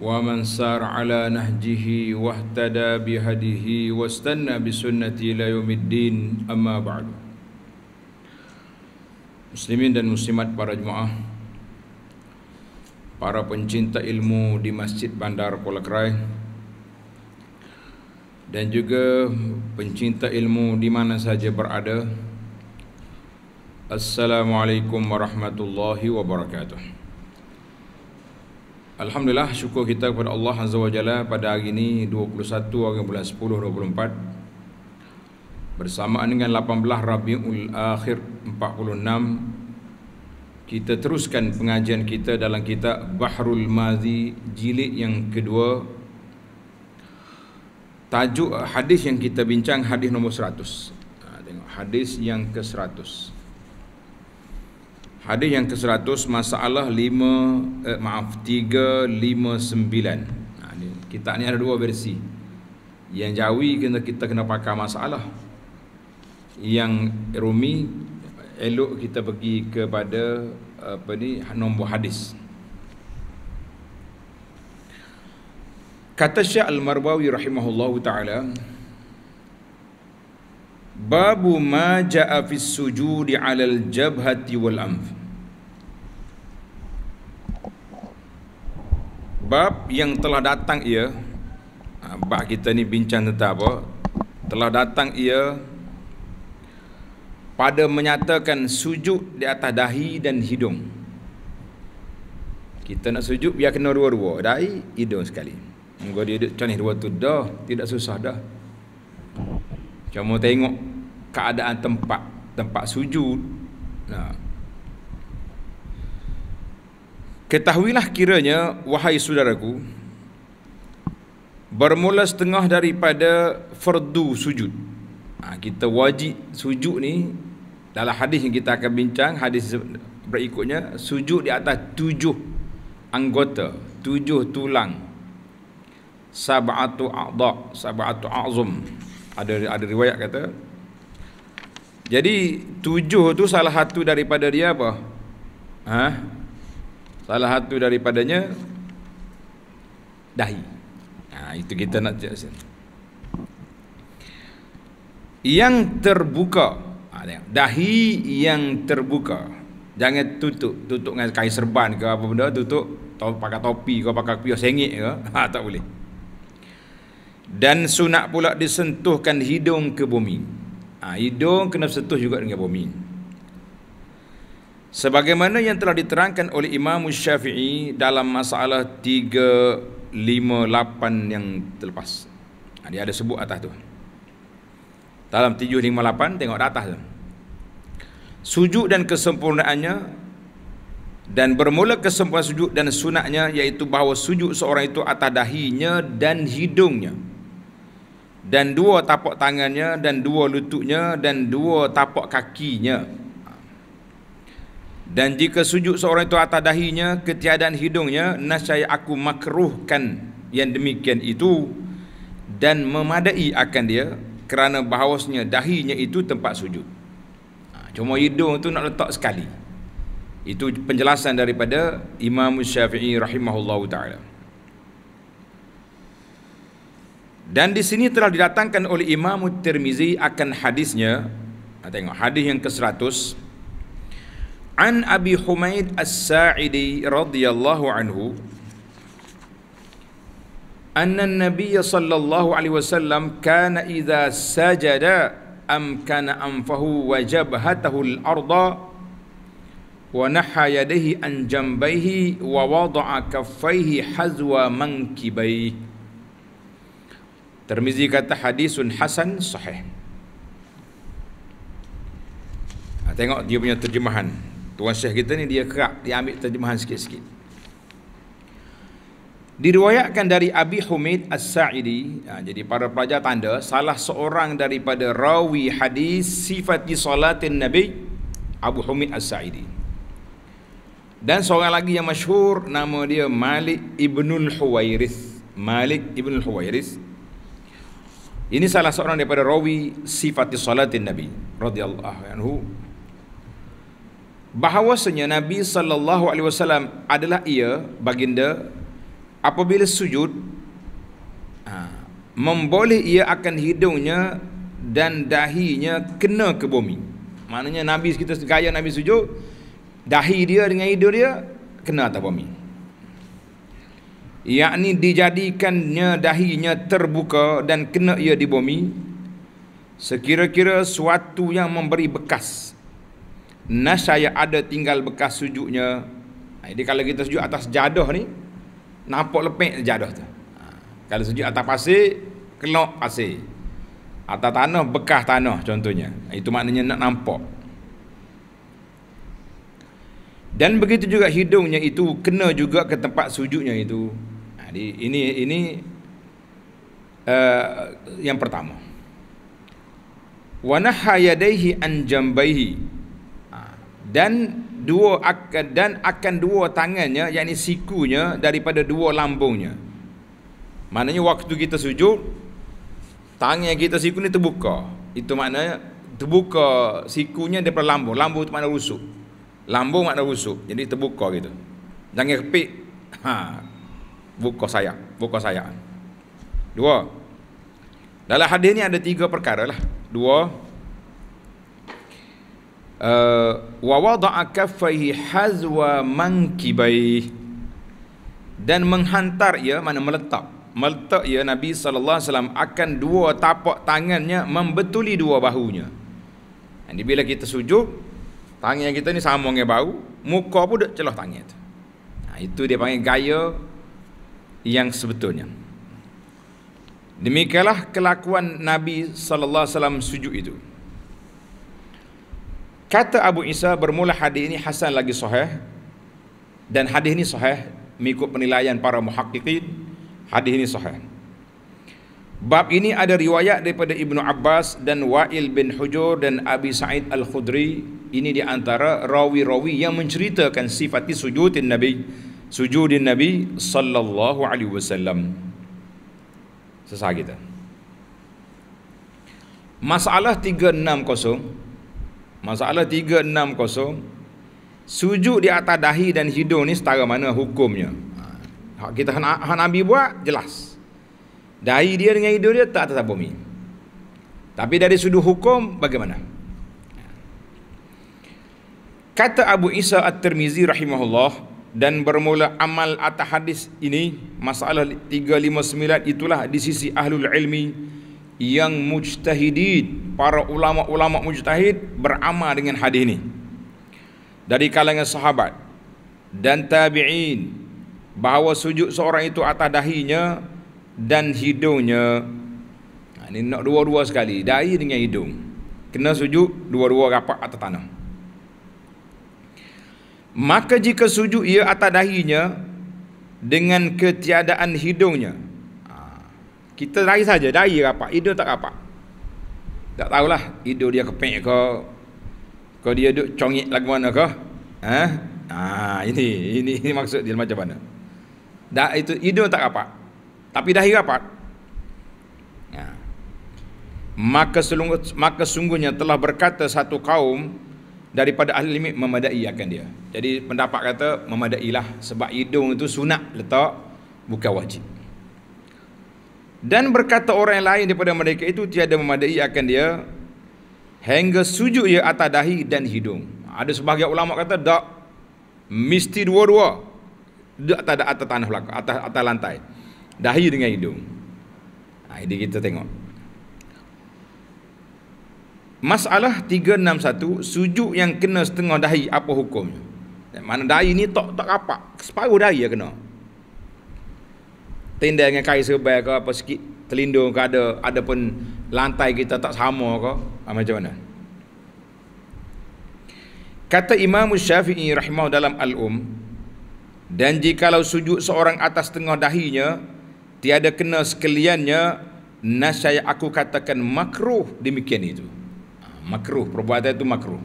ومن سار على نهجه واهتدى بهديه واستنى بسنته الى يوم الدين اما بعد Muslimin dan muslimat para jemaah Para pencinta ilmu di Masjid Bandar Kuala Kerai Dan juga pencinta ilmu di mana saja berada Assalamualaikum warahmatullahi wabarakatuh Alhamdulillah syukur kita kepada Allah Azza wa Jalla pada hari ini 21 hari bulan 10 2024 bersamaan dengan 18 Rabiul Akhir 46 kita teruskan pengajian kita dalam kitab Bahrul Mazi jilid yang kedua tajuk hadis yang kita bincang hadis nombor 100 ha, tengok hadis yang ke 100 Hadis yang ke-100 masalah 5 eh, maaf 359. Nah, ha, ni, kitab ni ada dua versi. Yang Jawi kena kita kena pakai masalah. Yang Rumi elok kita pergi kepada apa ni nombor hadis. Kata Syekh Al-Marbawi rahimahullahu taala Babu ma ja'a fis sujudi 'alal jabhati wal anf. bab yang telah datang ia ha, bab kita ni bincang tentang apa telah datang ia pada menyatakan sujud di atas dahi dan hidung kita nak sujud biar kena dua-dua dahi hidung sekali mungkin dia duduk macam dua tu dah Tidak susah dah Cuma tengok keadaan tempat Tempat sujud nah. Ketahuilah kiranya wahai saudaraku bermula setengah daripada fardu sujud. Ha, kita wajib sujud ni dalam hadis yang kita akan bincang hadis berikutnya sujud di atas tujuh anggota, tujuh tulang. Sab'atu a'dha, sab'atu a'zum. Ada ada riwayat kata jadi tujuh tu salah satu daripada dia apa? Ha? Salah satu daripadanya dahi. Ha, itu kita nak jelaskan. Yang terbuka. Ha, dahi yang terbuka. Jangan tutup. Tutup dengan kain serban ke apa benda. Tutup to pakai topi ke pakai kuih sengit ke. Ha, tak boleh. Dan sunat pula disentuhkan hidung ke bumi. Ha, hidung kena sentuh juga dengan bumi. Sebagaimana yang telah diterangkan oleh Imam Syafi'i dalam masalah 358 yang terlepas. Ha, dia ada sebut atas tu. Dalam 758, tengok atas tu. Sujud dan kesempurnaannya dan bermula kesempurnaan sujud dan sunatnya iaitu bahawa sujud seorang itu atas dahinya dan hidungnya dan dua tapak tangannya dan dua lututnya dan dua tapak kakinya dan jika sujud seorang itu atas dahinya ketiadaan hidungnya nasyai aku makruhkan yang demikian itu dan memadai akan dia kerana bahawasnya dahinya itu tempat sujud. Ha, cuma hidung tu nak letak sekali. Itu penjelasan daripada Imam Syafi'i rahimahullahu taala. Dan di sini telah didatangkan oleh Imam Tirmizi akan hadisnya. Ha, tengok hadis yang ke-100. عن أبي حميد الساعدي رضي الله عنه أن النبي صلى الله عليه وسلم كان إذا سجد أمكن أنفه وجبهته الأرض ونحى يديه عن جنبيه ووضع كفيه حذو منكبيه Tirmizi kata حديث حسن صحيح Tengok dia punya terjemahan. Tuan Syekh kita ni dia kerap dia ambil terjemahan sikit-sikit. Diriwayatkan dari Abi Humid As-Sa'idi, ya, jadi para pelajar tanda salah seorang daripada rawi hadis sifati salatin Nabi Abu Humid As-Sa'idi. Dan seorang lagi yang masyhur nama dia Malik Ibnul Huwairis. Malik Ibnul Huwairis. Ini salah seorang daripada rawi sifati salatin Nabi radhiyallahu anhu bahawasanya Nabi sallallahu alaihi wasallam adalah ia baginda apabila sujud ha, memboleh ia akan hidungnya dan dahinya kena ke bumi. Maknanya Nabi kita gaya Nabi sujud dahi dia dengan hidung dia kena atas bumi. Yakni dijadikannya dahinya terbuka dan kena ia di bumi sekira-kira suatu yang memberi bekas nasa yang ada tinggal bekas sujudnya ha, jadi kalau kita sujud atas jadah ni nampak lepek jadah tu ha, kalau sujud atas pasir kelok pasir atas tanah bekas tanah contohnya ha, itu maknanya nak nampak dan begitu juga hidungnya itu kena juga ke tempat sujudnya itu jadi ini ini uh, yang pertama wa nahha yadayhi dan dua dan akan dua tangannya yakni sikunya daripada dua lambungnya maknanya waktu kita sujud tangan kita siku ni terbuka itu maknanya terbuka sikunya daripada lambung lambung itu makna rusuk lambung makna rusuk jadi terbuka gitu jangan kepik ha buka sayap buka sayap dua dalam hadis ni ada tiga perkara lah dua Uh, wa wada'a kaffaihi hazwa mankibai dan menghantar ya mana meletak meletak ya Nabi sallallahu alaihi wasallam akan dua tapak tangannya membetuli dua bahunya jadi bila kita sujud tangan kita ni sama dengan bahu muka pun dekat celah tangan tu nah, ha, itu dia panggil gaya yang sebetulnya demikianlah kelakuan Nabi sallallahu alaihi wasallam sujud itu Kata Abu Isa bermula hadis ini hasan lagi sahih dan hadis ini sahih mengikut penilaian para muhakkikin hadis ini sahih. Bab ini ada riwayat daripada Ibnu Abbas dan Wa'il bin Hujur dan Abi Sa'id Al-Khudri ini di antara rawi-rawi yang menceritakan sifat sujudin Nabi sujudin Nabi sallallahu alaihi wasallam. Sesaha kita. Masalah 360 Masalah 360 Sujud di atas dahi dan hidung ni setara mana hukumnya ha, Hak kita hak Nabi buat jelas Dahi dia dengan hidung dia tak atas bumi Tapi dari sudut hukum bagaimana Kata Abu Isa At-Tirmizi rahimahullah dan bermula amal atas hadis ini masalah 359 itulah di sisi ahlul ilmi yang mujtahidid, para ulama-ulama mujtahid beramal dengan hadis ini dari kalangan sahabat dan tabi'in bahawa sujud seorang itu atas dahinya dan hidungnya ini ha, nak dua-dua sekali dahi dengan hidung kena sujud dua-dua rapat atas tanah maka jika sujud ia atas dahinya dengan ketiadaan hidungnya kita lari saja, lari rapat, hidup tak rapat. Tak tahulah, hidup dia kepek ke, kau dia duk congit lagu mana ke? Ha? ha? ini, ini, ini maksud dia macam mana? Dah itu hidup tak rapat. Tapi dah rapat. Ha. Maka, selung, maka sungguhnya telah berkata satu kaum daripada ahli limit memadai akan dia. Jadi pendapat kata memadailah sebab hidung itu sunat letak bukan wajib dan berkata orang yang lain daripada mereka itu tiada memadai akan dia hingga sujud ia atas dahi dan hidung ada sebahagian ulama kata tak mesti dua-dua tak ada atas tanah belakang atas, atas lantai dahi dengan hidung ha, ini kita tengok masalah 361 sujud yang kena setengah dahi apa hukumnya mana dahi ni tak tak apa separuh dahi ya kena tenda dengan kain serbai ke apa sikit terlindung ke ada ada pun lantai kita tak sama ke ha, macam mana kata Imam Syafi'i rahimah dalam al-um dan jikalau sujud seorang atas tengah dahinya tiada kena sekaliannya nasaya aku katakan makruh demikian itu ah, makruh perbuatan itu makruh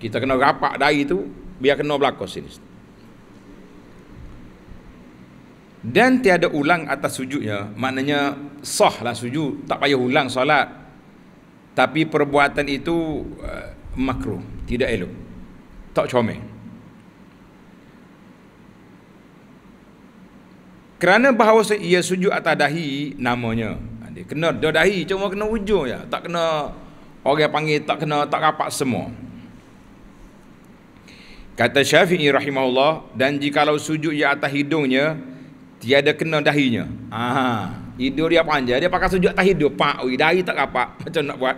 kita kena rapat dahi itu biar kena belakang sini dan tiada ulang atas sujudnya maknanya sah lah sujud tak payah ulang solat tapi perbuatan itu uh, makruh tidak elok tak comel kerana bahawa ia sujud atas dahi namanya ha, dia kena dia dahi cuma kena ujung ya tak kena orang panggil tak kena tak rapat semua kata Syafi'i rahimahullah dan jikalau sujud ia atas hidungnya tiada kena dahinya. Aha, hidup dia panjang, dia pakai sujud tak hidup, pak, ui, dahi tak apa. macam nak buat.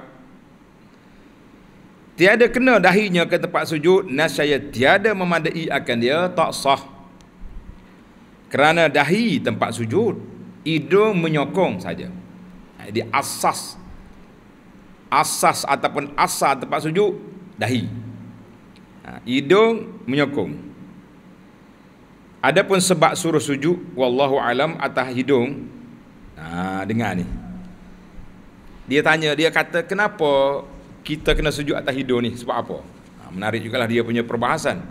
Tiada kena dahinya ke tempat sujud, nasyaya tiada memadai akan dia, tak sah. Kerana dahi tempat sujud, hidung menyokong saja. Di asas, asas ataupun asal tempat sujud, dahi. Ha, hidung menyokong. Adapun sebab suruh sujud wallahu alam atas hidung. Ha dengar ni. Dia tanya, dia kata kenapa kita kena sujud atas hidung ni? Sebab apa? Ha, menarik jugalah dia punya perbahasan.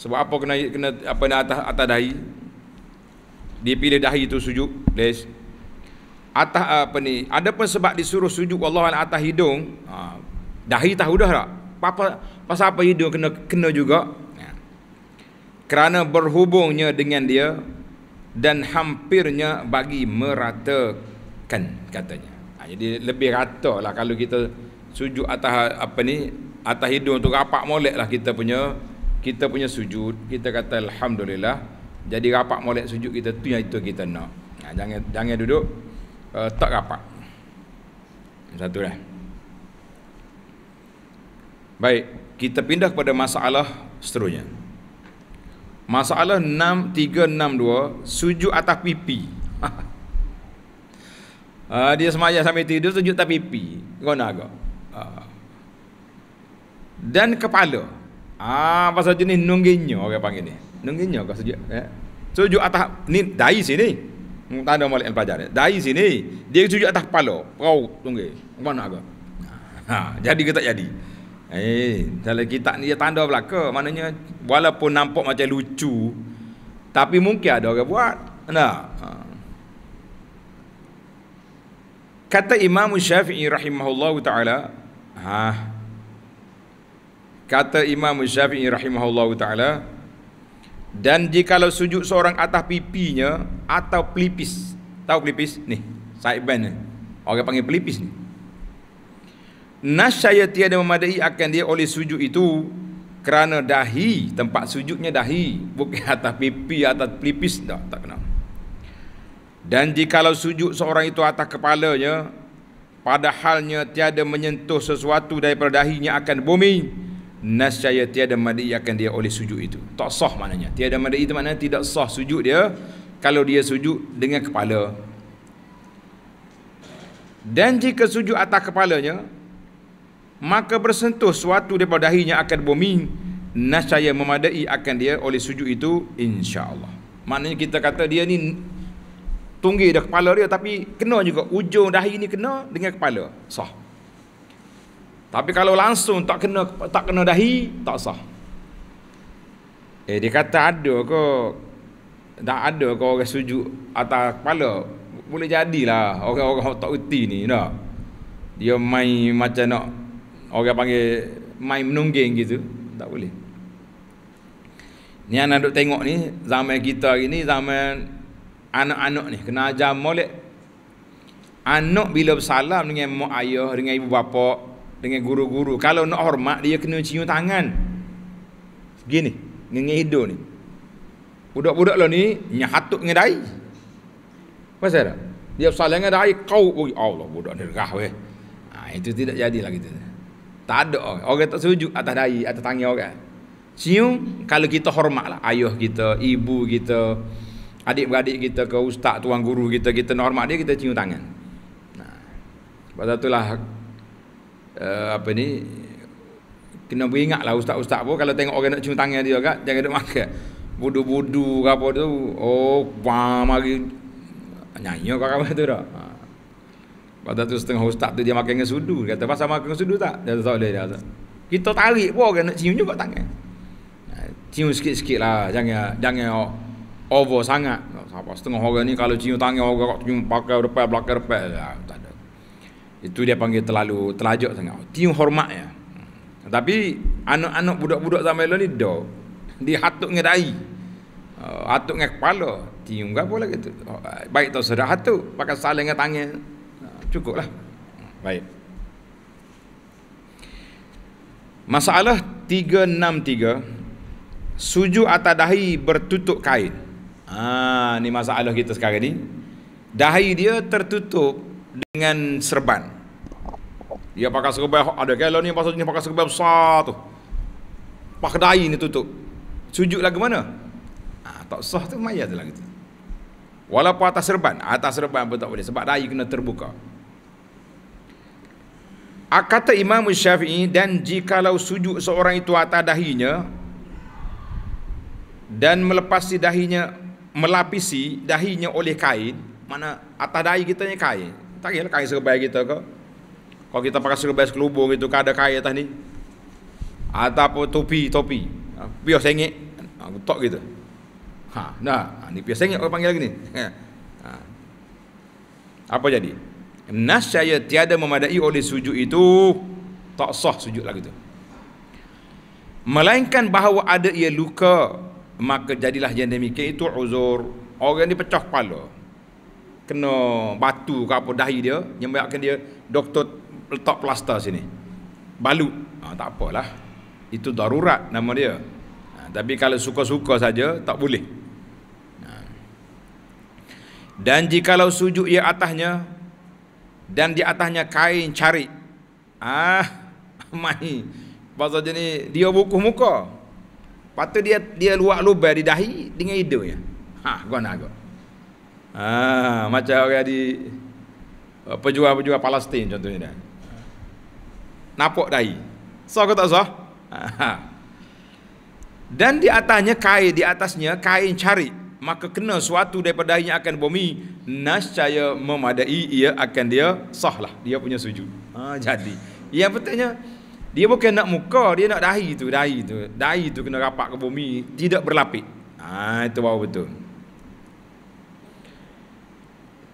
Sebab apa kena kena apa nak atas atas dahi? Dia pilih dahi itu sujud, guys. Atas apa ni? Adapun sebab disuruh sujud wallahu alam atas hidung, ha, dahi tahu dah tak? Apa pasal apa hidung kena kena juga? kerana berhubungnya dengan dia dan hampirnya bagi meratakan katanya ha, jadi lebih rata lah kalau kita sujud atas apa ni atas hidung tu rapat molek lah kita punya kita punya sujud kita kata Alhamdulillah jadi rapat molek sujud kita tu yang itu kita nak ha, jangan jangan duduk uh, tak rapat satu lah baik kita pindah kepada masalah seterusnya Masalah 6362 sujud atas pipi. uh, dia semayang sambil tidur sujud atas pipi. Gona aga. Uh. Ah. Dan kepala. Ah uh, pasal jenis nungginyo orang okay, panggil ni. Nungginyo ke sujud ya. Yeah. Sujud atas ni dai sini. Hmm, tak ada malik yang pelajar ni. sini, dia sujud atas kepala. Kau tunggu. Mana agak? Ha, jadi ke tak jadi? Eh, kalau kita ni tanda belaka, maknanya walaupun nampak macam lucu, tapi mungkin ada orang buat. Nah. Ha. Kata Imam Syafi'i rahimahullahu taala, ha. Kata Imam Syafi'i rahimahullahu taala, dan jika jikalau sujud seorang atas pipinya atau pelipis, tahu pelipis? Nih, sideband ni. Orang panggil pelipis ni nasyaya tiada memadai akan dia oleh sujud itu kerana dahi tempat sujudnya dahi bukan atas pipi atau pelipis dah tak kenal dan jikalau sujud seorang itu atas kepalanya padahalnya tiada menyentuh sesuatu daripada dahinya akan bumi nasyaya tiada madai akan dia oleh sujud itu tak sah maknanya tiada madai itu maknanya tidak sah sujud dia kalau dia sujud dengan kepala dan jika sujud atas kepalanya maka bersentuh suatu daripada dahinya akan bumi nasaya memadai akan dia oleh sujud itu insyaallah maknanya kita kata dia ni tunggi dah kepala dia tapi kena juga ujung dahi ni kena dengan kepala sah tapi kalau langsung tak kena tak kena dahi tak sah eh dia kata ada ke tak ada ke orang sujud atas kepala boleh jadilah orang-orang tak uti ni nak dia main macam nak orang panggil main menungging gitu tak boleh ni anak duk tengok ni zaman kita hari ni zaman anak-anak ni kena ajar molek anak bila bersalam dengan mak ayah dengan ibu bapa dengan guru-guru kalau nak hormat dia kena cium tangan gini ngengih hidung ni budak-budak lah ni nyahatuk dengan dai pasal tak dia bersalam dengan dai kau oh Allah budak ni rah weh ha, itu tidak jadilah kita gitu. Tak ada oh. orang. Orang tak sujud atas dahi, atas tangan orang. Cium, kalau kita hormat lah. Ayuh kita, ibu kita, adik-beradik kita ke ustaz, tuan guru kita, kita nak hormat dia, kita cium tangan. Nah, sebab itulah, uh, apa ni, kena beringat lah ustaz-ustaz pun, kalau tengok orang nak cium tangan dia agak jangan duduk makan. Budu-budu ke apa tu, oh, pamagi, mari, nyanyi kau kawan tu dah. Ha. Pada tu setengah ustaz tu dia makan dengan sudu. Kata pasal makan dengan sudu tak? Dia tak boleh dia. Kata. Kita tarik pun orang nak cium juga tangan. Ha, cium sikit-sikit lah. Jangan jangan over sangat. setengah orang ni kalau cium tangan orang kok cium pakai depan belakang depan. Ya, tak ada. Itu dia panggil terlalu terlajak sangat. Cium hormat ya. Tapi anak-anak budak-budak zaman lalu ni dah. Dia hatuk dengan dai. Ha, hatuk dengan kepala. Cium gapo lah gitu. Ha, baik tu sedar hatuk pakai saling dengan tangan cukup lah baik masalah 363 Suju atas dahi bertutup kain ah ni masalah kita sekarang ni dahi dia tertutup dengan serban dia pakai serban ada kalau ni pasal ni pakai serban besar tu pakai dahi ni tutup sujud lagi mana ah tak sah tu mayat lah gitu walaupun atas serban atas serban pun tak boleh sebab dahi kena terbuka kata Imam Syafi'i dan jikalau sujud seorang itu atas dahinya dan melepasi dahinya melapisi dahinya oleh kain mana atas dahi kita ni kain tak kira kain serbaik kita ke kalau kita pakai serbaik kelubung itu kan ada kain atas ni ataupun topi topi ha, biar sengit ha, tak gitu ha nah ha, ni biasanya sengit orang panggil lagi ni ha. apa jadi Nas saya tiada memadai oleh sujud itu Tak sah sujud lagi tu. Melainkan bahawa ada ia luka Maka jadilah yang demikian itu uzur Orang ni pecah kepala Kena batu ke apa dahi dia Nyembayakan dia Doktor letak plaster sini Balut ha, Tak apalah Itu darurat nama dia ha, Tapi kalau suka-suka saja Tak boleh ah. dan jikalau sujud ia atasnya dan di atasnya kain cari Ah, mai. Pasal jenis dia buku muka. Lepas dia dia luak lubang di dahi dengan ya Ha, gua nak Ah, macam orang di eh, pejuang-pejuang Palestin contohnya dah. Napok dahi. Sah ke tak sah? Ha, ha. Dan di atasnya kain, di atasnya kain cari maka kena suatu daripada ini akan bumi nascaya memadai ia akan dia sahlah dia punya sujud ha, jadi yang pentingnya dia bukan nak muka dia nak dahi tu dahi tu dahi tu kena rapat ke bumi tidak berlapik ha, itu baru betul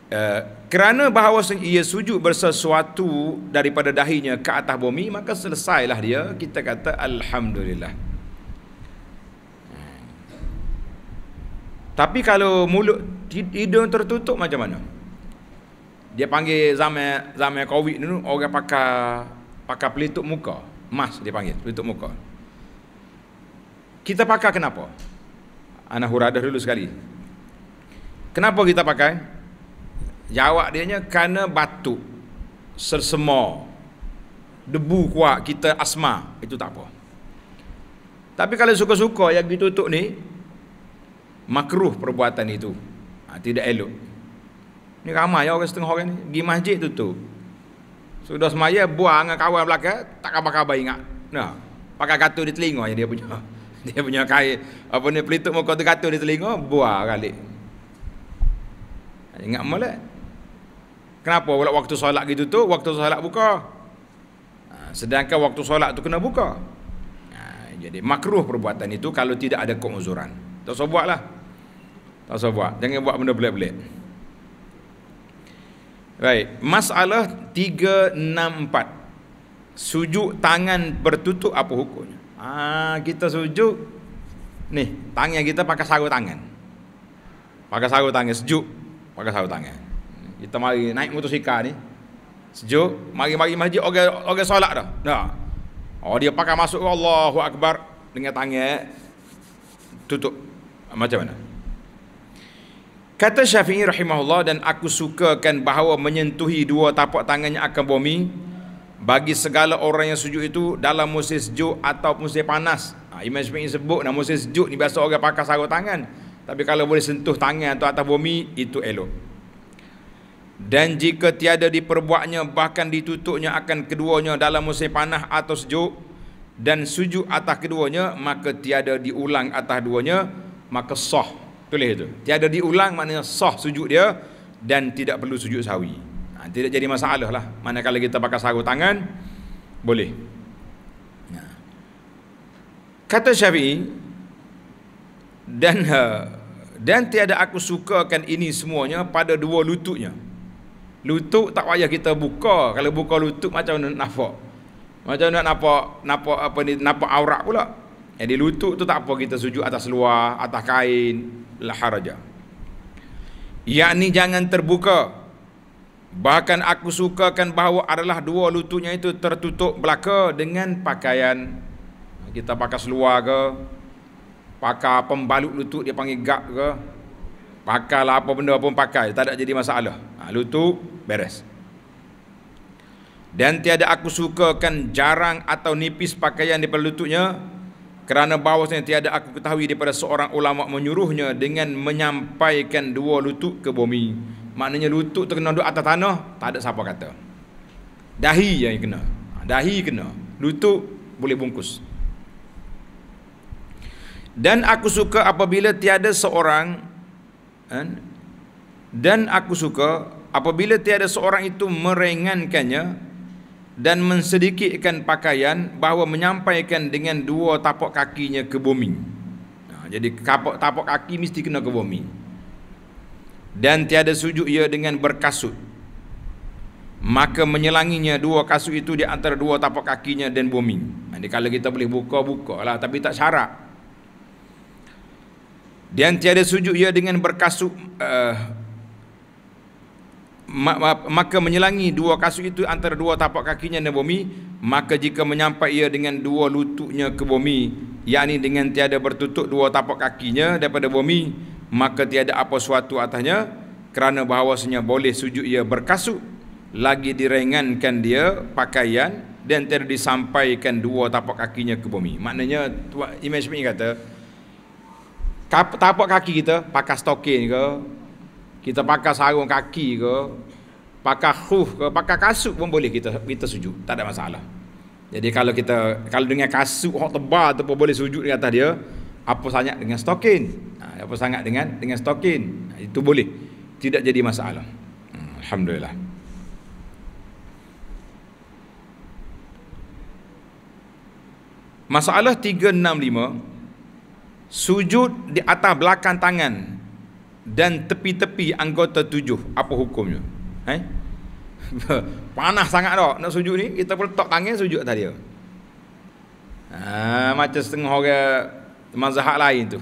Uh, kerana bahawa ia sujud bersesuatu daripada dahinya ke atas bumi maka selesailah dia kita kata alhamdulillah Tapi kalau mulut hidung tertutup macam mana? Dia panggil zaman zaman Covid dulu orang pakai pakai pelitup muka, mas dia panggil pelitup muka. Kita pakai kenapa? Ana huradah dulu sekali. Kenapa kita pakai? Jawab dia nya kerana batuk sersema debu kuat kita asma itu tak apa. Tapi kalau suka-suka yang ditutup ni, makruh perbuatan itu ha, tidak elok ni ramai ya orang setengah orang ni pergi masjid tu. sudah semaya buang dengan kawan belakang tak apa-apa ingat nah pakai katuk di telinga yang dia punya dia punya kain apa ni pelituk muka tu katuk di telinga buang kali ha, ingat molek kenapa pula waktu solat gitu tu waktu solat buka ha, sedangkan waktu solat tu kena buka ha, jadi makruh perbuatan itu kalau tidak ada keuzuran tak usah buatlah tak usah buat. Jangan buat benda belak-belak. Baik, masalah 364. Sujud tangan bertutup apa hukumnya? Ah, kita sujud ni, tangan kita pakai sarung tangan. Pakai sarung tangan sejuk, pakai sarung tangan. Kita mari naik motosikal ni. Sejuk, mari-mari masjid orang orang solat dah. Nah. Oh, dia pakai masuk Allahu Akbar dengan tangan tutup. Macam mana? Kata Syafi'i rahimahullah dan aku sukakan bahawa menyentuhi dua tapak tangannya akan bumi bagi segala orang yang sujud itu dalam musim sejuk atau musim panas. Ha, Imam Syafi'i sebut nak musim sejuk ni biasa orang pakai sarung tangan. Tapi kalau boleh sentuh tangan atau atas bumi itu elok. Dan jika tiada diperbuatnya bahkan ditutupnya akan keduanya dalam musim panas atau sejuk dan sujud atas keduanya maka tiada diulang atas duanya maka sah Tulis itu. Tiada diulang maknanya sah sujud dia dan tidak perlu sujud sawi. Ha, tidak jadi masalah lah. mana kalau kita pakai sarung tangan, boleh. Ha. Kata Syafi'i, dan ha, dan tiada aku sukakan ini semuanya pada dua lututnya. Lutut tak payah kita buka. Kalau buka lutut macam nak nampak. Macam nak nampak, nampak apa ni, nampak aurat pula. Yang eh, dilutut tu tak apa kita sujud atas luar, atas kain, la haraja. Yakni jangan terbuka. Bahkan aku sukakan bahawa adalah dua lututnya itu tertutup belaka dengan pakaian. Kita pakai seluar ke, pakai pembalut lutut dia panggil gap ke, pakailah apa benda pun pakai, tak ada jadi masalah. Ha, lutut beres. Dan tiada aku sukakan jarang atau nipis pakaian di pelututnya kerana bahawasanya tiada aku ketahui daripada seorang ulama menyuruhnya dengan menyampaikan dua lutut ke bumi maknanya lutut tu kena duduk atas tanah tak ada siapa kata dahi yang kena ha, dahi kena lutut boleh bungkus dan aku suka apabila tiada seorang kan? dan aku suka apabila tiada seorang itu merengankannya dan mensedikitkan pakaian bahawa menyampaikan dengan dua tapak kakinya ke bumi. Nah, ha, jadi kapok tapak kaki mesti kena ke bumi. Dan tiada sujud ia dengan berkasut. Maka menyelanginya dua kasut itu di antara dua tapak kakinya dan bumi. Ha, jadi kalau kita boleh buka, lah. Tapi tak syarat. Dan tiada sujud ia dengan berkasut, uh, maka menyelangi dua kasut itu antara dua tapak kakinya dan bumi maka jika menyampai ia dengan dua lututnya ke bumi yakni dengan tiada bertutup dua tapak kakinya daripada bumi maka tiada apa suatu atasnya kerana bahawasanya boleh sujud ia berkasut lagi direngankan dia pakaian dan tiada disampaikan dua tapak kakinya ke bumi maknanya imej ini kata tapak kaki kita pakai stokin ke kita pakai sarung kaki ke pakai khuf ke pakai kasut pun boleh kita kita sujud tak ada masalah jadi kalau kita kalau dengan kasut hok tebal tu pun boleh sujud di atas dia apa sangat dengan stokin ha, apa sangat dengan dengan stokin ha, itu boleh tidak jadi masalah hmm, alhamdulillah Masalah 365 Sujud di atas belakang tangan dan tepi-tepi anggota tujuh apa hukumnya eh panas sangat dok nak sujud ni kita peletok tangan sujud tadi ha, macam setengah orang mazhab lain tu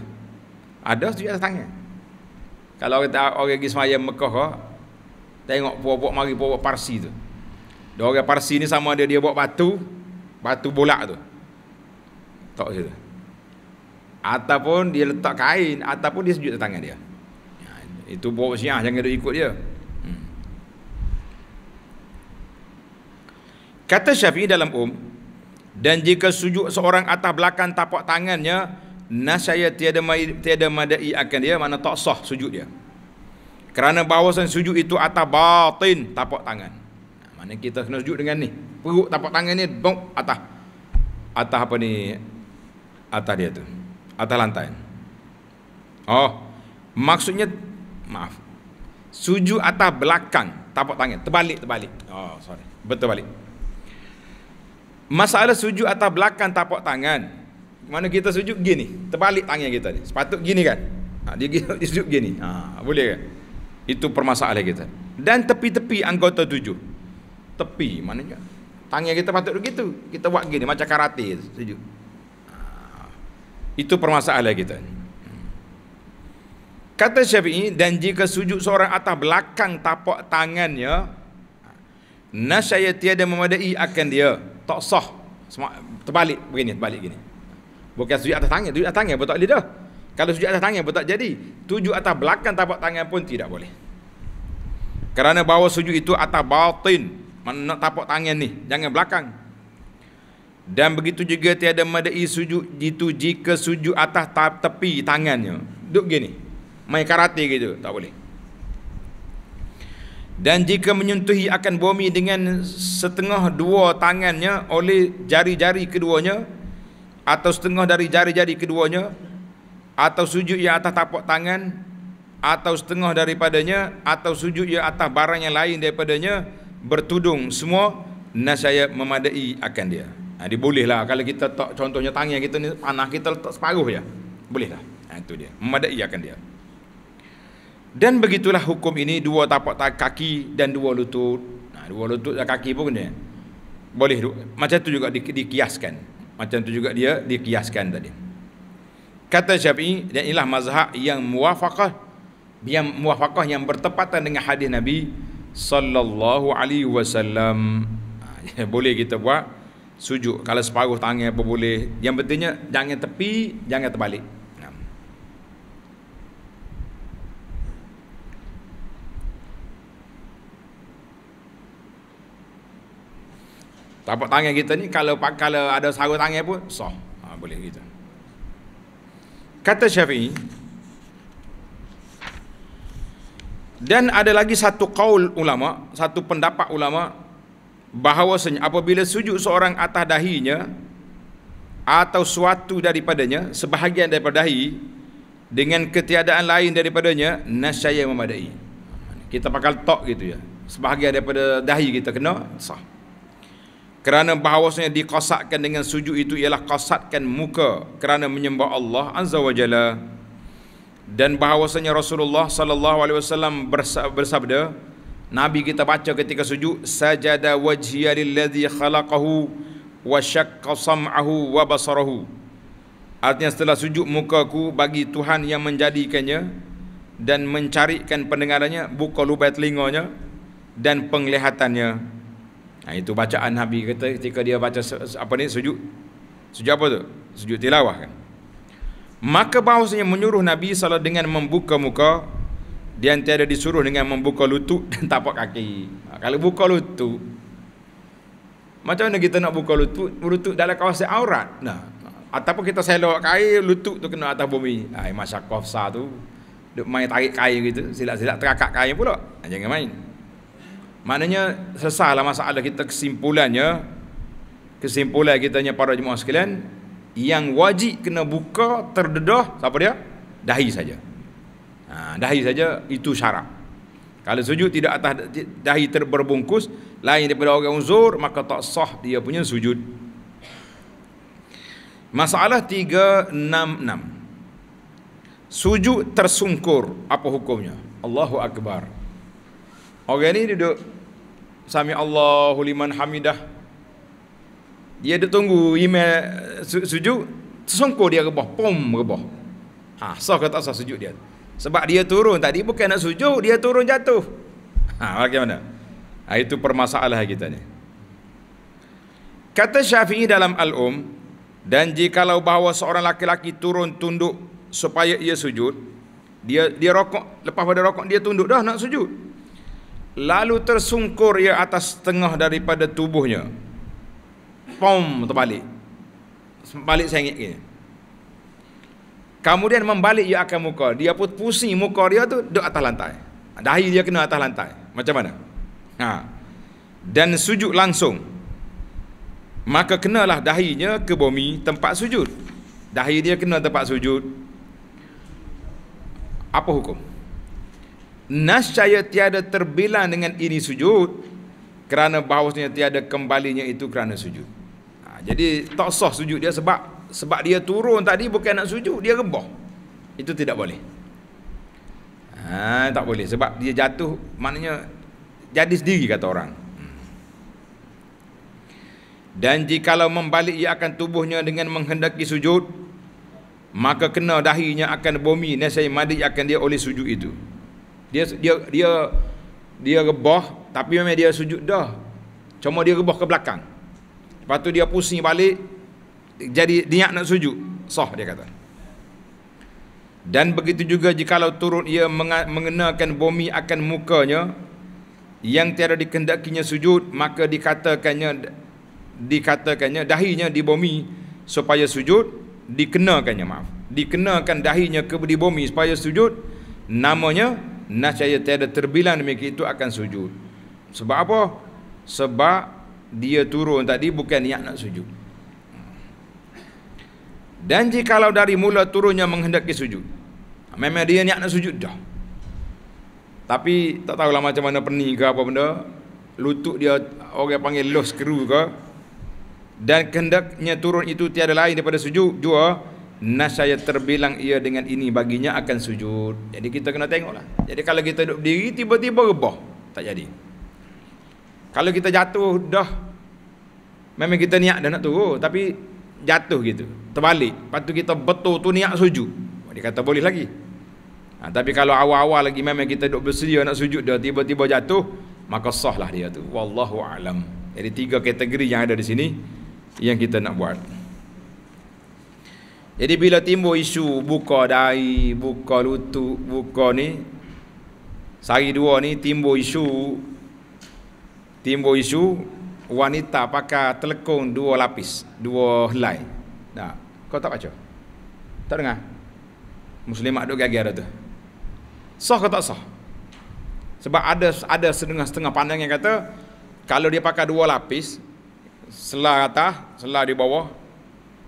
ada sujud atas tangan kalau kita orang pergi semayam Mekah ha, tengok puak-puak mari puak-puak Parsi tu dia orang Parsi ni sama dia dia buat batu batu bulat tu tak gitu ataupun dia letak kain ataupun dia sujud atas tangan dia itu bawa syiah jangan duk ikut dia. Hmm. Kata Syafi'i dalam um dan jika sujud seorang atas belakang tapak tangannya nasaya tiada mai, tiada madai akan dia mana tak sah sujud dia. Kerana bahawasan sujud itu atas batin tapak tangan. Mana kita kena sujud dengan ni. Perut tapak tangan ni bong atas. Atas apa ni? Atas dia tu. Atas lantai. Oh, maksudnya maaf. Sujud atas belakang, tapak tangan, terbalik terbalik. Oh, sorry. Betul balik. Masalah sujud atas belakang tapak tangan. Mana kita sujud gini, terbalik tangan kita ni. Sepatut gini kan? Ha, dia, dia, dia sujud gini. Ha, boleh kan? Itu permasalahan kita. Dan tepi-tepi anggota tujuh. Tepi maknanya tangan kita patut begitu. Kita buat gini macam karate sujud. Ha, itu permasalahan kita. Ni. Kata Syafi'i dan jika sujud seorang atas belakang tapak tangannya nasaya tiada memadai akan dia tak sah. terbalik begini, terbalik gini. Bukan sujud atas tangan, sujud atas tangan pun tak dah. Kalau sujud atas tangan betul jadi. Tujuh atas belakang tapak tangan pun tidak boleh. Kerana bawa sujud itu atas batin. Nak tapak tangan ni. Jangan belakang. Dan begitu juga tiada madai sujud itu jika sujud atas tepi tangannya. Duduk gini main karate gitu tak boleh dan jika menyentuhi akan bumi dengan setengah dua tangannya oleh jari-jari keduanya atau setengah dari jari-jari keduanya atau sujud yang atas tapak tangan atau setengah daripadanya atau sujud yang atas barang yang lain daripadanya bertudung semua nasaya memadai akan dia ha, dia bolehlah kalau kita tak contohnya tangan kita ni panah kita letak separuh je bolehlah ha, itu dia memadai akan dia dan begitulah hukum ini dua tapak kaki dan dua lutut. Nah, dua lutut dan kaki pun kena. Boleh macam tu juga di, dikiaskan. Macam tu juga dia dikiaskan tadi. Kata Syafi'i dan inilah mazhab yang muwafaqah yang muwafaqah yang bertepatan dengan hadis Nabi sallallahu alaihi wasallam. Boleh kita buat sujud kalau separuh tangan apa boleh. Yang pentingnya jangan tepi, jangan terbalik. Tapak tangan kita ni kalau kalau ada sarung tangan pun sah. Ha, boleh kita. Kata Syafi'i dan ada lagi satu kaul ulama, satu pendapat ulama bahawa apabila sujud seorang atas dahinya atau suatu daripadanya, sebahagian daripada dahi dengan ketiadaan lain daripadanya nasyaya memadai. Kita pakai tok gitu ya. Sebahagian daripada dahi kita kena sah. So kerana bahawasanya dikosakkan dengan sujud itu ialah kosatkan muka kerana menyembah Allah Azza wa Jalla dan bahawasanya Rasulullah sallallahu alaihi wasallam bersabda Nabi kita baca ketika sujud sajada wajhiya lillazi khalaqahu wa syaqqa sam'ahu wa basarahu artinya setelah sujud mukaku bagi Tuhan yang menjadikannya dan mencarikan pendengarannya buka lubang telinganya dan penglihatannya Ha, itu bacaan Nabi kata ketika dia baca apa ni sujud. Sujud apa tu? Sujud tilawah kan. Maka bahawasanya menyuruh Nabi salat dengan membuka muka dia nanti ada disuruh dengan membuka lutut dan tapak kaki. Ha, kalau buka lutut macam mana kita nak buka lutut? Lutut dalam kawasan aurat. Nah, ataupun kita selok kain lutut tu kena atas bumi. Ha, masa kofsa tu duk main tarik kain gitu, silat-silat terakak kain pula. Ha, jangan main. Maknanya selesailah masalah kita kesimpulannya kesimpulan kita ni para jemaah sekalian yang wajib kena buka terdedah siapa dia? Dahi saja. Ha, dahi saja itu syarat. Kalau sujud tidak atas dahi terberbungkus, lain daripada orang uzur maka tak sah dia punya sujud. Masalah 366. Sujud tersungkur apa hukumnya? Allahu akbar. Orang ni duduk Sami Allahu liman hamidah. Dia dia tunggu email su- sujud, tersungkur dia rebah, pom rebah. Ha, sah kata sah sujud dia? Sebab dia turun tadi bukan nak sujud, dia turun jatuh. Ha, bagaimana? Ha, itu permasalahan kita ni. Kata Syafi'i dalam Al-Um, dan jikalau bahawa seorang laki-laki turun tunduk supaya ia sujud, dia dia rokok, lepas pada rokok dia tunduk dah nak sujud lalu tersungkur ia atas setengah daripada tubuhnya pom terbalik balik sengit gini kemudian membalik ia akan muka dia pun pusing muka dia tu duduk atas lantai dahi dia kena atas lantai macam mana ha. dan sujud langsung maka kenalah dahinya ke bumi tempat sujud dahi dia kena tempat sujud apa hukum nascaya tiada terbilang dengan ini sujud kerana bahawasanya tiada kembalinya itu kerana sujud ha, jadi tak sah sujud dia sebab sebab dia turun tadi bukan nak sujud dia rebah itu tidak boleh ha, tak boleh sebab dia jatuh maknanya jadi sendiri kata orang hmm. dan jikalau membalik ia akan tubuhnya dengan menghendaki sujud maka kena dahinya akan bumi nasai madi akan dia oleh sujud itu dia dia dia dia rebah tapi memang dia sujud dah cuma dia rebah ke belakang lepas tu dia pusing balik jadi niat nak sujud sah dia kata dan begitu juga jikalau turun ia mengenakan bumi akan mukanya yang tiada dikendakinya sujud maka dikatakannya dikatakannya dahinya di bumi supaya sujud dikenakannya maaf dikenakan dahinya ke di bumi supaya sujud namanya nascaya tiada terbilang demikian itu akan sujud. Sebab apa? Sebab dia turun tadi bukan niat nak sujud. Dan jikalau dari mula turunnya menghendaki sujud. Memang dia niat nak sujud dah. Tapi tak tahulah macam mana pening ke apa benda. Lutut dia orang panggil lost screw ke. Dan kehendaknya turun itu tiada lain daripada sujud. Jua nasaya terbilang ia dengan ini baginya akan sujud. Jadi kita kena tengoklah. Jadi kalau kita duduk berdiri tiba-tiba rebah, tak jadi. Kalau kita jatuh dah memang kita niat dah nak turun tapi jatuh gitu. Terbalik. Lepas tu kita betul tu niat sujud. Dia kata boleh lagi. Ha, tapi kalau awal-awal lagi memang kita duduk bersedia nak sujud dah tiba-tiba jatuh maka sahlah dia tu. Wallahu alam. Jadi tiga kategori yang ada di sini yang kita nak buat. Jadi bila timbul isu buka dai, buka lutut, buka ni sari dua ni timbul isu timbul isu wanita pakai telekung dua lapis, dua helai. Nah, kau tak baca? Tak dengar? Muslimat duk gagal ada tu. Sah ke tak sah? Sebab ada ada setengah setengah pandang yang kata kalau dia pakai dua lapis, selah atas, selah di bawah,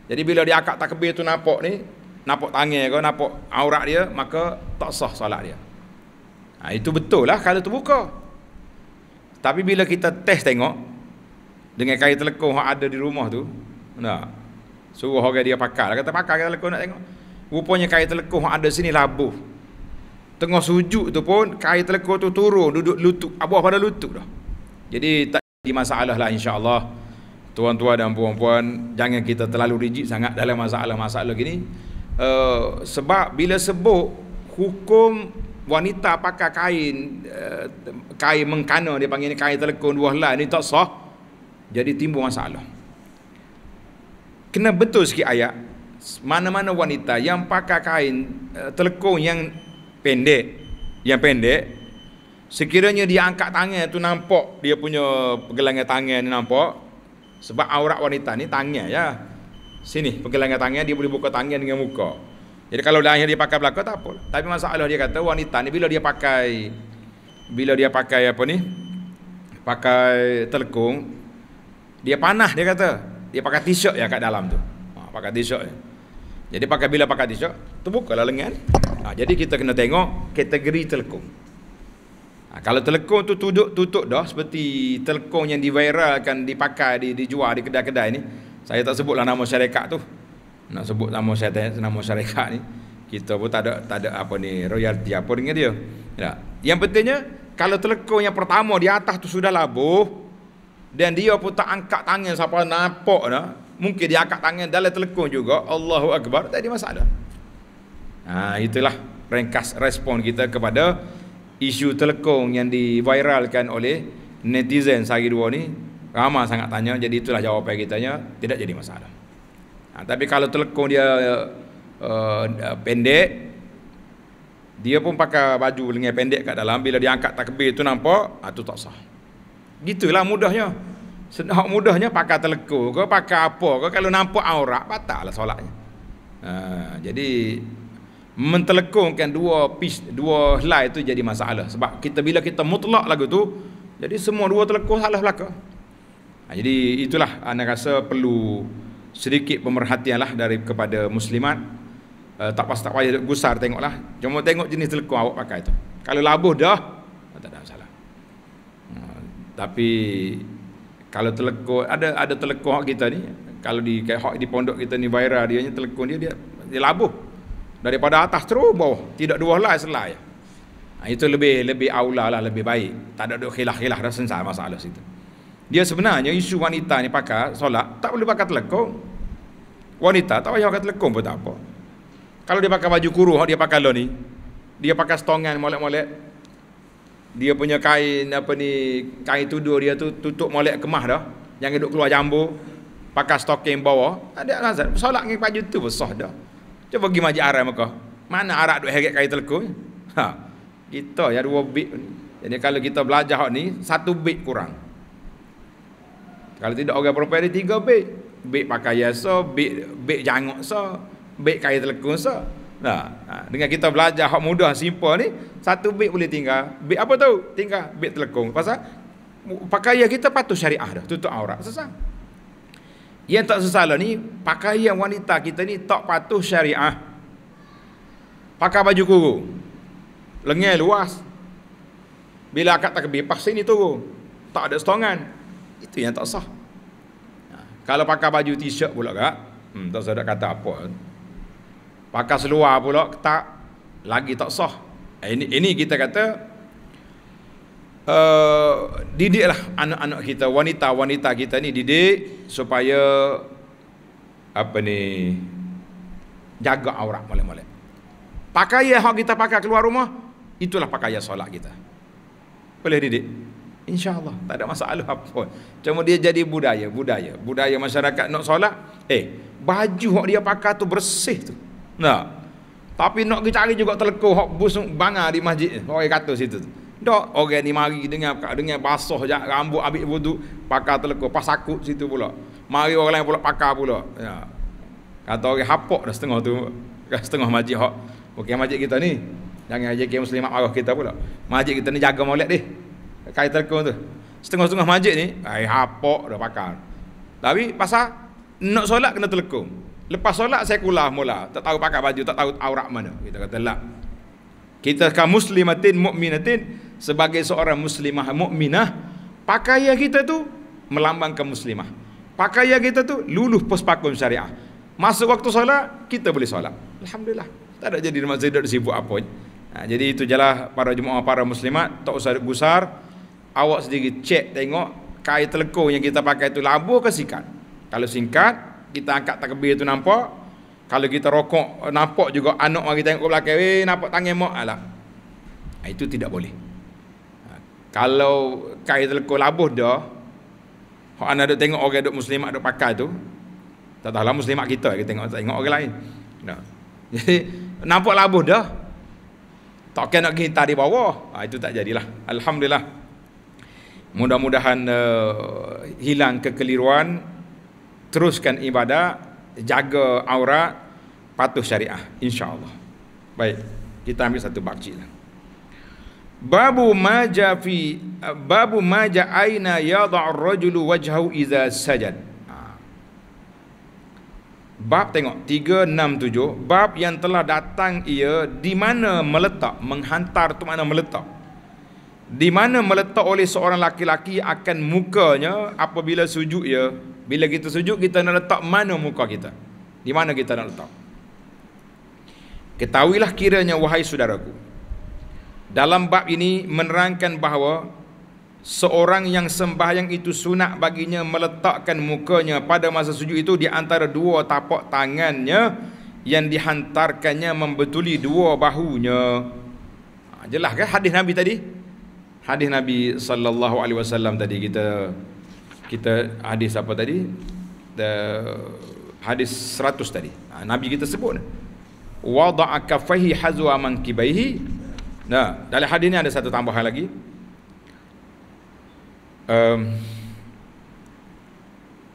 jadi bila dia akad takbir tu nampak ni, nampak tangan ke, nampak aurat dia, maka tak sah salat dia. Ha, itu betul lah kalau terbuka. Tapi bila kita test tengok, dengan kain telekong yang ada di rumah tu, nah, suruh orang dia pakar. Lah. Kata pakar kain telekong nak tengok. Rupanya kain telekong yang ada sini labuh. Tengah sujud tu pun, kain telekong tu turun, duduk lutut. Abah pada lutut dah. Jadi tak jadi masalah lah insyaAllah. Allah tuan-tuan dan puan-puan jangan kita terlalu rigid sangat dalam masalah-masalah gini uh, sebab bila sebut hukum wanita pakai kain uh, kain mengkana dia panggil ni kain telekun dua helai ni tak sah jadi timbul masalah kena betul sikit ayat mana-mana wanita yang pakai kain uh, eh, telekung yang pendek yang pendek sekiranya dia angkat tangan tu nampak dia punya pergelangan tangan ni nampak sebab aurat wanita ni tangnya, ya. Sini pergelangan tangan dia boleh buka tangan dengan muka. Jadi kalau lahir dia pakai belakang tak apa. Tapi masalah dia kata wanita ni bila dia pakai bila dia pakai apa ni? Pakai telekung dia panah dia kata. Dia pakai t-shirt ya kat dalam tu. Ha, pakai t-shirt. Ya. Jadi pakai bila pakai t-shirt terbuka lah lengan. Ha, jadi kita kena tengok kategori telekung. Ha, kalau telekong tu tutup tutup dah seperti telekong yang diviralkan dipakai di dijual di kedai-kedai ni. Saya tak sebutlah nama syarikat tu. Nak sebut nama syarikat nama syarikat ni kita pun tak ada tak ada apa ni royalti apa dengan dia. Ya. Yang pentingnya kalau telekong yang pertama di atas tu sudah labuh dan dia pun tak angkat tangan siapa nampak dah, mungkin dia angkat tangan dalam telekong juga, Allahu Akbar, tak ada masalah. Ha, itulah ringkas respon kita kepada isu telekong yang diviralkan oleh netizen sehari dua ni ramah sangat tanya jadi itulah jawapan kita nya tidak jadi masalah ha, tapi kalau telekong dia uh, uh, pendek dia pun pakai baju lengan pendek kat dalam bila dia angkat takbir tu nampak ha, tu tak sah gitulah mudahnya Senang mudahnya pakai telekong ke pakai apa ke kalau nampak aurat batal lah solatnya ha, jadi mentelekungkan dua piece dua helai itu jadi masalah sebab kita bila kita mutlak lagu tu jadi semua dua telekung salah belaka ha, jadi itulah anda ha, rasa perlu sedikit pemerhatian lah dari kepada muslimat uh, tak pas tak payah gusar tengok lah cuma tengok jenis telekung awak pakai tu kalau labuh dah ha, tak ada masalah ha, tapi kalau telekung ada ada telekung kita ni kalau di kayak di pondok kita ni viral dia ni telekung dia dia dia labuh daripada atas terus bawah tidak dua helai selai ha, itu lebih lebih aula lah lebih baik tak ada dok khilah-khilah dah sensal masalah situ dia sebenarnya isu wanita ni pakai solat tak boleh pakai telekong wanita tak payah pakai telekong pun tak apa kalau dia pakai baju kurung dia pakai lo ni dia pakai stongan, molek-molek dia punya kain apa ni kain tudur dia tu tutup molek kemah dah jangan duk keluar jambu pakai stoking bawah ada nazar lah, solat dengan baju tu besar dah Cuba pergi majlis arak maka. Mana arah duk heret kain telekung? Ha. Kita ya dua bit. Jadi kalau kita belajar hak ni satu bit kurang. Kalau tidak orang profesor ni tiga bit. Bit pakaian so, bit bit jangok so, bit kain telekung so. Nah, ha, ha, dengan kita belajar hak mudah simple ni, satu bit boleh tinggal. Bit apa tu? Tinggal bit telekung. Pasal pakaian kita patuh syariah dah, tutup aurat. Selesai. Yang tak sesalah ni pakaian wanita kita ni tak patuh syariah. Pakai baju kurung. Lengan luas. Bila akad takbir pas sini tu tak ada setongan. Itu yang tak sah. Ha, kalau pakai baju t-shirt pula kak, hmm, tak sedap kata apa. Pakai seluar pula tak lagi tak sah. Eh, ini ini kita kata Eh, didiklah anak-anak kita, wanita-wanita kita ni didik supaya apa ni jaga aurat mula-mula. Pakaian yang kita pakai keluar rumah, itulah pakaian solat kita. Boleh didik? InsyaAllah, tak ada masalah apa pun Cuma dia jadi budaya, budaya. Budaya masyarakat nak solat, eh, baju yang dia pakai tu bersih tu. Nah, tapi nak pergi cari juga telekuh, hok bus bangar di masjid. Orang kata situ tu. Tak, orang ni mari dengan dengan basah jak rambut ambil wuduk, pakai telekok, pas situ pula. Mari orang lain pula pakar pula. Ya. Kata orang hapok dah setengah tu, dah setengah masjid hak. Okey masjid kita ni. Jangan aja kaum muslimat marah kita pula. Masjid kita ni jaga molek deh. Kait telekok tu. Setengah-setengah masjid ni, ai hapok dah pakar Tapi pasal nak solat kena telekok. Lepas solat saya kulah mula, tak tahu pakai baju, tak tahu aurat mana. Kita kata lah kita kan muslimatin mukminatin sebagai seorang muslimah mukminah pakaian kita tu melambangkan muslimah pakaian kita tu luluh pospakum syariah masuk waktu solat kita boleh solat alhamdulillah tak ada jadi masjid dak sibuk apa ha, jadi itu jelah para jemaah para muslimat tak usah gusar awak sendiri cek tengok kain telekung yang kita pakai itu labuh ke sikat kalau singkat kita angkat takbir tu nampak kalau kita rokok nampak juga anak mari tengok ke belakang eh nampak tangan mak alah ha, itu tidak boleh kalau kain telekor labuh dah hok ana duk tengok orang duk muslimat duk pakai tu tak tahulah muslimat kita kita tengok tengok orang lain nah jadi nampak labuh dah tak kena nak kita di bawah ha, itu tak jadilah alhamdulillah mudah-mudahan uh, hilang kekeliruan teruskan ibadah jaga aurat patuh syariah insyaallah baik kita ambil satu bakcik lah. Babu maja fi babu maja aina yada ar-rajulu wajhahu idza sajad. Ha. Bab tengok 367 bab yang telah datang ia di mana meletak menghantar tu mana meletak di mana meletak oleh seorang laki-laki akan mukanya apabila sujud ya bila kita sujud kita nak letak mana muka kita di mana kita nak letak ketahuilah kiranya wahai saudaraku dalam bab ini menerangkan bahawa seorang yang sembahyang itu sunat baginya meletakkan mukanya pada masa sujud itu di antara dua tapak tangannya yang dihantarkannya membetuli dua bahunya. Ha, jelas kan hadis Nabi tadi? Hadis Nabi saw tadi kita kita hadis apa tadi? The hadis 100 tadi. Ha, Nabi kita sebut. Wada'a kafaihi hazwa mankibaihi Nah, dalam hadis ini ada satu tambahan lagi. Um,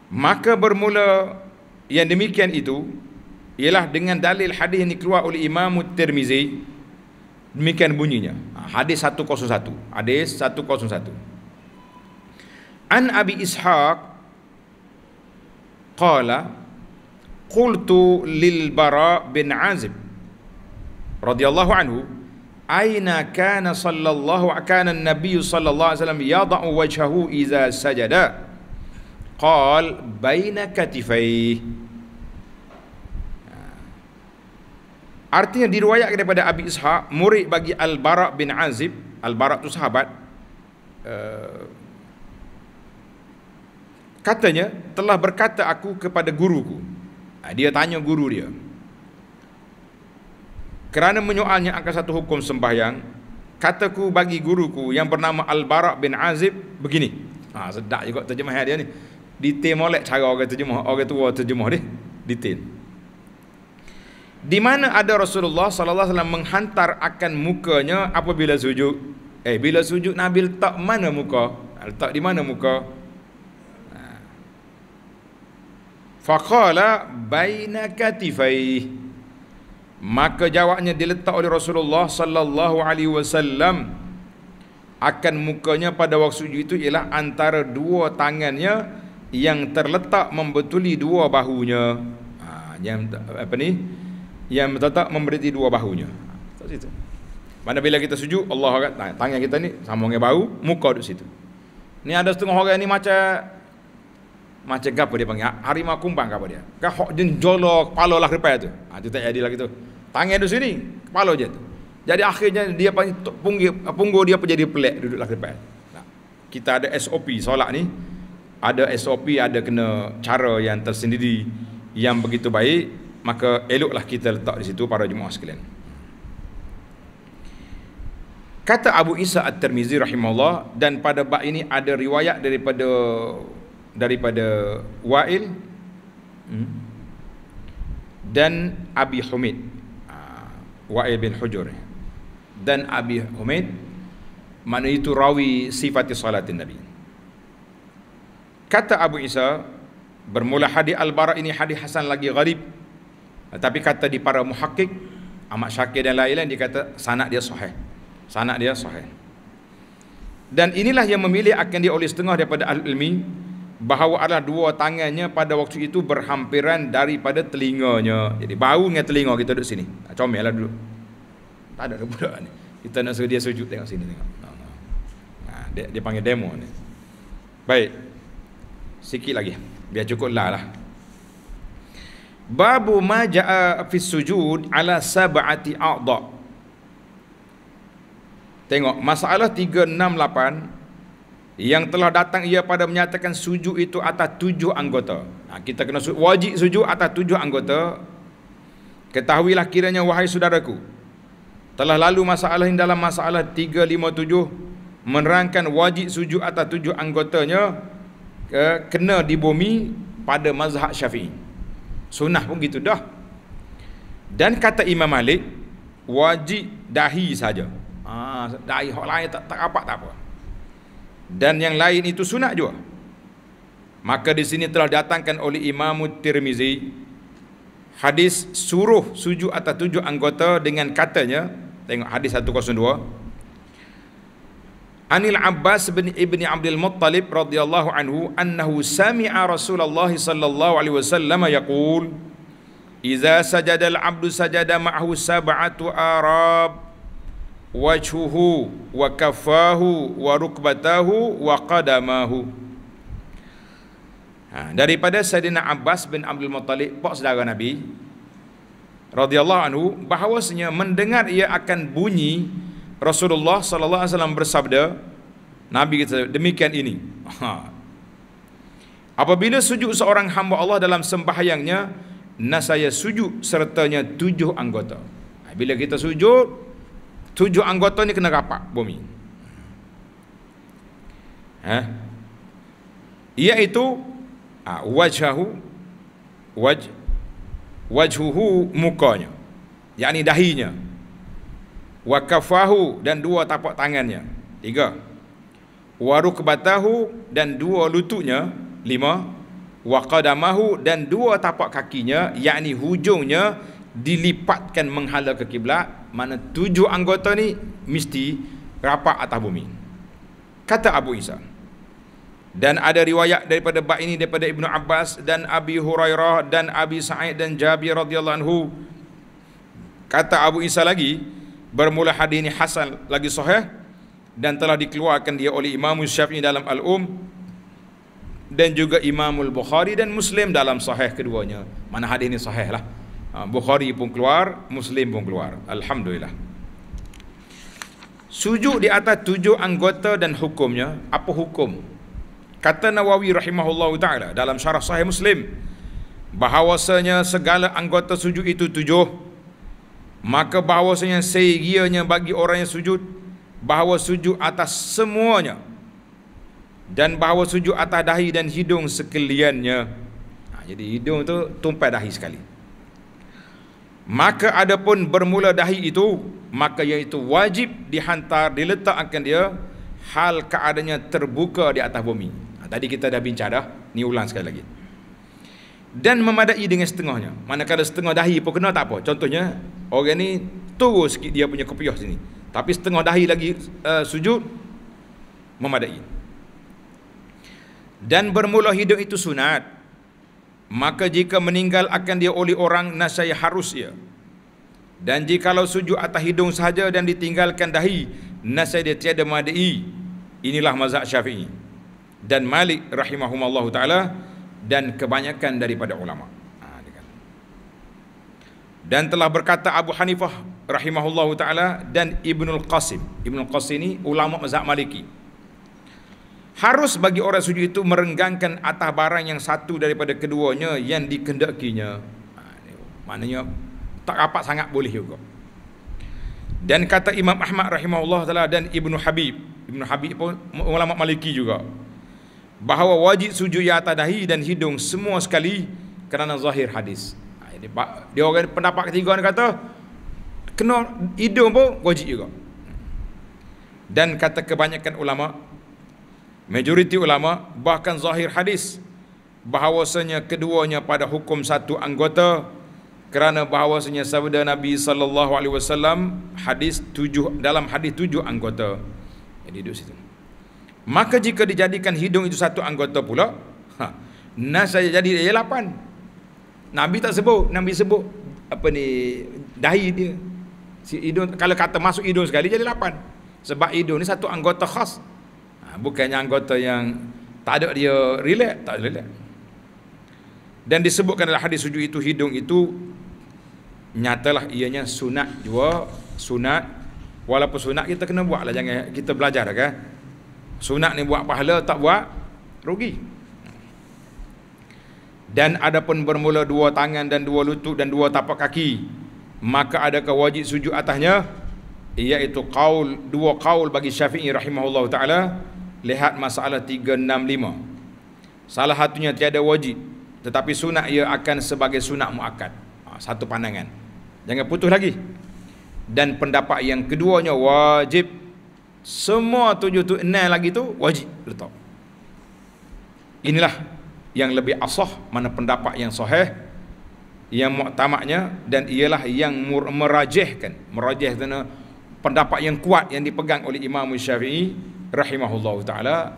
maka bermula yang demikian itu ialah dengan dalil hadis yang keluar oleh Imam Tirmizi demikian bunyinya ha, hadis 101 hadis 101 An Abi Ishaq qala qultu lil Bara bin Azib radhiyallahu anhu aina kana sallallahu kana nabi sallallahu alaihi wasallam yada'u wajhahu idza sajada qal baina katifai Artinya diriwayatkan daripada Abi Ishaq, murid bagi Al-Bara' bin Azib, Al-Bara' tu sahabat, eh, katanya telah berkata aku kepada guruku ha, dia tanya guru dia kerana menyoalnya akan satu hukum sembahyang Kataku bagi guruku yang bernama Al-Barak bin Azib begini ha, Sedap juga terjemah dia ni Detail molek cara orang terjemah Orang tua terjemah dia Detail di mana ada Rasulullah sallallahu alaihi wasallam menghantar akan mukanya apabila sujud? Eh bila sujud Nabi letak mana muka? Ha, letak di mana muka? Ha. Faqala baina katifaihi maka jawabnya diletak oleh Rasulullah sallallahu alaihi wasallam akan mukanya pada waktu sujud itu ialah antara dua tangannya yang terletak membetuli dua bahunya ha, yang apa ni yang terletak membetuli dua bahunya tak situ mana bila kita sujud Allah kata tangan kita ni sama dengan bahu muka duduk situ ni ada setengah orang ni macam macam apa dia panggil harimau kumbang apa dia kan hok jolo kepala lah kepala tu ha, tu tak jadi lagi tu tangan tu sini kepala je tu jadi akhirnya dia panggil punggung dia pun jadi pelik duduk lah kepala nah, kita ada SOP solat ni ada SOP ada kena cara yang tersendiri yang begitu baik maka eloklah kita letak di situ para jemaah sekalian kata Abu Isa At-Tirmizi rahimahullah dan pada bab ini ada riwayat daripada daripada Wa'il hmm. dan Abi Humid ah, Wa'il bin Hujur dan Abi Humid mana itu rawi sifat salat Nabi kata Abu Isa bermula hadis Al-Bara ini hadis Hasan lagi gharib ah, tapi kata di para muhakkik Ahmad Syakir dan lain-lain dia kata sanak dia sahih sanak dia sahih dan inilah yang memilih akan dia oleh setengah daripada ahli ilmi bahawa adalah dua tangannya pada waktu itu berhampiran daripada telinganya. Jadi bau dengan telinga kita duduk sini. Ah, comel lah duduk. Tak ada budak ni. Kita nak suruh dia sujud tengok sini tengok. Nah, ah. ah, dia, dia panggil demo ni. Baik. Sikit lagi. Biar cukup lah lah. Babu maja'a fi sujud ala sab'ati a'dha. Tengok masalah 368 yang telah datang ia pada menyatakan sujud itu atas tujuh anggota. Nah, kita kena wajib sujud atas tujuh anggota. Ketahuilah kiranya wahai saudaraku. Telah lalu masalah ini dalam masalah 357 menerangkan wajib sujud atas tujuh anggotanya eh, kena di bumi pada mazhab syafi'i. Sunnah pun gitu dah. Dan kata Imam Malik wajib dahi saja. Ah, dahi hak lain tak, tak apa tak apa dan yang lain itu sunat juga. Maka di sini telah datangkan oleh Imam Tirmizi hadis suruh sujud atas tujuh anggota dengan katanya tengok hadis 102 Anil Abbas bin Ibni Abdul Muttalib radhiyallahu anhu annahu sami'a Rasulullah sallallahu alaihi wasallam yaqul Iza sajada al-abdu sajada ma'hu sab'atu arab wajhuhu wa kafahu wa rukbatahu wa qadamahu ha, daripada Sayyidina Abbas bin Abdul Muttalib pak saudara Nabi radhiyallahu anhu bahawasanya mendengar ia akan bunyi Rasulullah sallallahu alaihi wasallam bersabda Nabi kata demikian ini ha. apabila sujud seorang hamba Allah dalam sembahyangnya nasaya sujud sertanya tujuh anggota ha, bila kita sujud tujuh anggota ni kena rapat bumi ha? iaitu ha, wajahu waj wajhuhu mukanya yakni dahinya wakafahu dan dua tapak tangannya tiga warukbatahu dan dua lututnya lima waqadamahu dan dua tapak kakinya yakni hujungnya dilipatkan menghala ke kiblat mana tujuh anggota ni mesti rapat atas bumi kata Abu Isa dan ada riwayat daripada bab ini daripada Ibnu Abbas dan Abi Hurairah dan Abi Sa'id dan Jabir radhiyallahu anhu kata Abu Isa lagi bermula hadis ini hasan lagi sahih dan telah dikeluarkan dia oleh Imam Syafi'i dalam Al-Um dan juga imamul Al-Bukhari dan Muslim dalam sahih keduanya mana hadis ini sahih lah Ah, Bukhari pun keluar, Muslim pun keluar. Alhamdulillah. Sujud di atas tujuh anggota dan hukumnya, apa hukum? Kata Nawawi rahimahullah ta'ala dalam syarah sahih Muslim, bahawasanya segala anggota sujud itu tujuh, maka bahawasanya seigianya bagi orang yang sujud, bahawa sujud atas semuanya, dan bahawa sujud atas dahi dan hidung sekaliannya, ha, jadi hidung tu tumpai dahi sekali. Maka adapun bermula dahi itu Maka iaitu wajib dihantar Diletakkan dia Hal keadaannya terbuka di atas bumi ha, Tadi kita dah bincang dah Ni ulang sekali lagi Dan memadai dengan setengahnya Manakala setengah dahi pun kena tak apa Contohnya Orang ni turun sikit dia punya kopiah sini Tapi setengah dahi lagi uh, sujud Memadai Dan bermula hidup itu sunat Maka jika meninggal akan dia oleh orang nasai harus ia. Dan jikalau sujud atas hidung sahaja dan ditinggalkan dahi, nasai dia tiada madai. Inilah mazhab syafi'i. Dan Malik rahimahumallahu ta'ala dan kebanyakan daripada ulama. Ha, dan telah berkata Abu Hanifah rahimahullahu ta'ala dan Ibnul Qasim. Ibnul Qasim ini ulama mazhab maliki. Maliki harus bagi orang sujud itu merenggangkan atas barang yang satu daripada keduanya yang dikendakinya ha, maknanya tak apa sangat boleh juga dan kata Imam Ahmad rahimahullah taala dan Ibnu Habib Ibnu Habib pun ulama Maliki juga bahawa wajib sujud ya atas dan hidung semua sekali kerana zahir hadis ha, ini dia orang pendapat ketiga ni kata kena hidung pun wajib juga dan kata kebanyakan ulama Majoriti ulama bahkan zahir hadis bahawasanya keduanya pada hukum satu anggota kerana bahawasanya sabda Nabi sallallahu alaihi wasallam hadis tujuh dalam hadis tujuh anggota. Jadi duduk situ. Maka jika dijadikan hidung itu satu anggota pula, ha, nas saya jadi dia lapan. Nabi tak sebut, Nabi sebut apa ni dahi dia. Si hidung kalau kata masuk hidung sekali jadi lapan. Sebab hidung ni satu anggota khas Ha, bukannya anggota yang tak ada dia relax, tak relax. Dan disebutkan dalam hadis sujud itu hidung itu nyatalah ianya sunat jua, sunat walaupun sunat kita kena buat lah jangan kita belajar dah kan. Sunat ni buat pahala tak buat rugi. Dan adapun bermula dua tangan dan dua lutut dan dua tapak kaki maka ada kewajib sujud atasnya iaitu kaul dua kaul bagi Syafi'i rahimahullah taala Lihat masalah 365 Salah satunya tiada wajib Tetapi sunat ia akan sebagai sunat mu'akad ha, Satu pandangan Jangan putus lagi Dan pendapat yang keduanya wajib Semua tujuh tu enam lagi tu wajib letak Inilah yang lebih asah Mana pendapat yang sahih Yang muktamaknya Dan ialah yang mur- merajihkan Merajihkan pendapat yang kuat yang dipegang oleh Imam Syafi'i rahimahullahu taala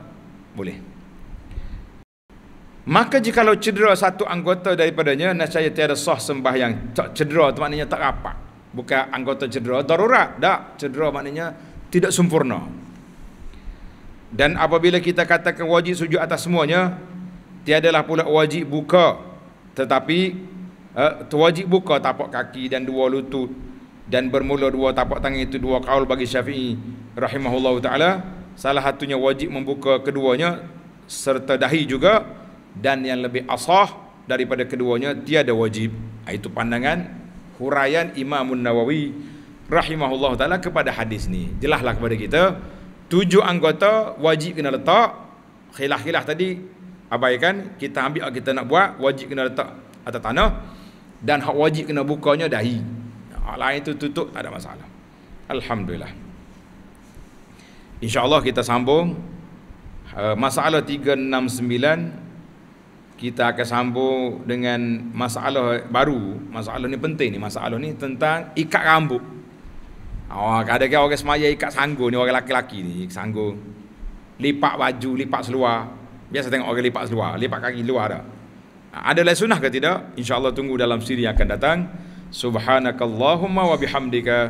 boleh maka jika kalau cedera satu anggota daripadanya nescaya tiada sah sembahyang cedera itu maknanya tak rapat bukan anggota cedera darurat dak cedera maknanya tidak sempurna dan apabila kita katakan wajib sujud atas semuanya tiadalah pula wajib buka tetapi uh, wajib buka tapak kaki dan dua lutut dan bermula dua tapak tangan itu dua kaul bagi Syafi'i rahimahullahu taala salah satunya wajib membuka keduanya serta dahi juga dan yang lebih asah daripada keduanya tiada wajib ah, itu pandangan hurayan Imam Nawawi rahimahullah taala kepada hadis ni jelaslah kepada kita tujuh anggota wajib kena letak khilaf-khilaf tadi abaikan kita ambil kita nak buat wajib kena letak atas tanah dan hak wajib kena bukanya dahi hak ah, lain tu tutup tak ada masalah alhamdulillah InsyaAllah kita sambung uh, Masalah 369 Kita akan sambung dengan masalah baru Masalah ni penting ni Masalah ni tentang ikat rambut Oh, kadang-kadang orang semaya ikat sanggul ni, orang lelaki-lelaki ni sanggul. Lipat baju, lipat seluar. Biasa tengok orang lipat seluar, lipat kaki luar dah. Ada lain sunnah ke tidak? InsyaAllah tunggu dalam siri yang akan datang. Subhanakallahumma wa bihamdika.